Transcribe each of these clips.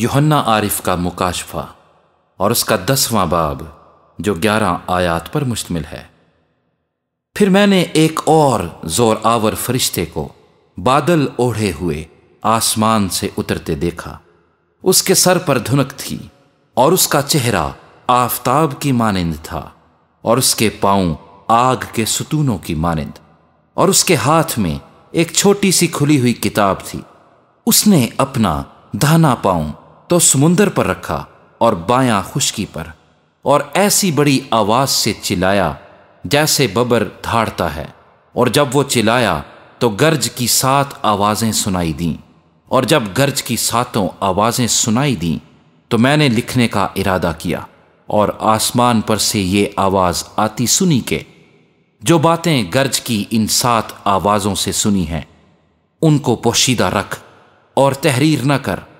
योहन्ना आरिफ का मुकाशफा और उसका दसवां बाब जो ग्यारह आयात पर मुश्तमिल है फिर मैंने एक और जोर आवर फरिश्ते को बादल ओढ़े हुए आसमान से उतरते देखा उसके सर पर धुनक थी और उसका चेहरा आफताब की मानंद था और उसके पांव आग के सुतूनों की मानिंद और उसके हाथ में एक छोटी सी खुली हुई किताब थी उसने अपना दाना पाऊं तो समुंदर पर रखा और बाया खुशकी पर और ऐसी बड़ी आवाज से चिल्लाया जैसे बबर धाड़ता है और जब वो चिल्लाया तो गर्ज की सात आवाज़ें सुनाई दीं और जब गर्ज की सातों आवाज़ें सुनाई दीं तो मैंने लिखने का इरादा किया और आसमान पर से ये आवाज़ आती सुनी के जो बातें गर्ज की इन सात आवाज़ों से सुनी हैं उनको पोशीदा रख और तहरीर न कर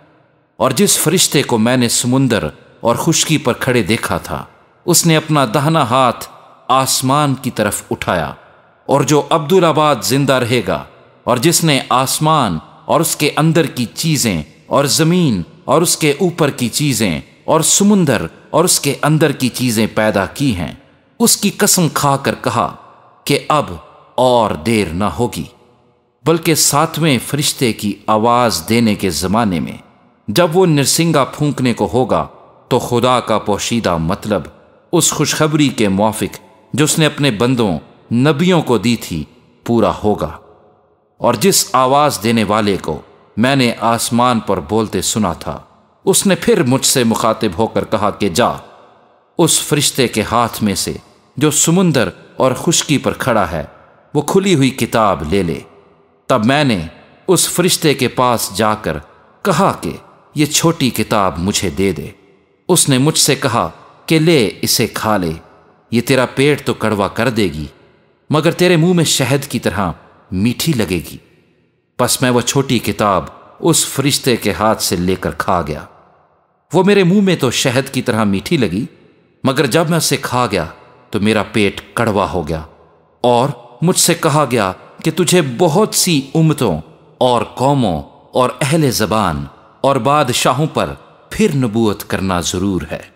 और जिस फरिश्ते को मैंने समुंदर और खुशकी पर खड़े देखा था उसने अपना दहना हाथ आसमान की तरफ उठाया और जो अब्दुलाबाद जिंदा रहेगा और जिसने आसमान और उसके अंदर की चीज़ें और ज़मीन और उसके ऊपर की चीज़ें और समुंदर और उसके अंदर की चीज़ें पैदा की हैं उसकी कसम खाकर कहा कि अब और देर ना होगी बल्कि सातवें फरिश्ते की आवाज़ देने के ज़माने में जब वो नरसिंगा फूंकने को होगा तो खुदा का पोशीदा मतलब उस खुशखबरी के मुआफिक जो उसने अपने बंदों नबियों को दी थी पूरा होगा और जिस आवाज़ देने वाले को मैंने आसमान पर बोलते सुना था उसने फिर मुझसे मुखातिब होकर कहा कि जा उस फरिश्ते के हाथ में से जो समुंदर और खुशकी पर खड़ा है वो खुली हुई किताब ले ले तब मैंने उस फरिश्ते के पास जाकर कहा कि ये छोटी किताब मुझे दे दे उसने मुझसे कहा कि ले इसे खा ले ये तेरा पेट तो कड़वा कर देगी मगर तेरे मुंह में शहद की तरह मीठी लगेगी बस मैं वह छोटी किताब उस फरिश्ते के हाथ से लेकर खा गया वो मेरे मुंह में तो शहद की तरह मीठी लगी मगर जब मैं उसे खा गया तो मेरा पेट कड़वा हो गया और मुझसे कहा गया कि तुझे बहुत सी उमतों और कौमों और अहले जबान और बादशाहों पर फिर नबूत करना ज़रूर है